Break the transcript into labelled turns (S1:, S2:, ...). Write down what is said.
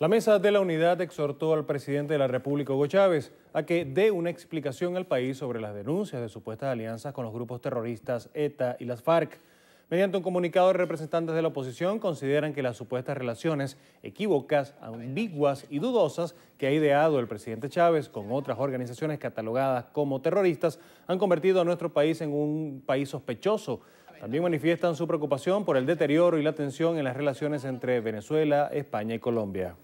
S1: La mesa de la unidad exhortó al presidente de la República, Hugo Chávez, a que dé una explicación al país sobre las denuncias de supuestas alianzas con los grupos terroristas ETA y las FARC. Mediante un comunicado, representantes de la oposición consideran que las supuestas relaciones equívocas, ambiguas y dudosas que ha ideado el presidente Chávez con otras organizaciones catalogadas como terroristas han convertido a nuestro país en un país sospechoso también manifiestan su preocupación por el deterioro y la tensión en las relaciones entre Venezuela, España y Colombia.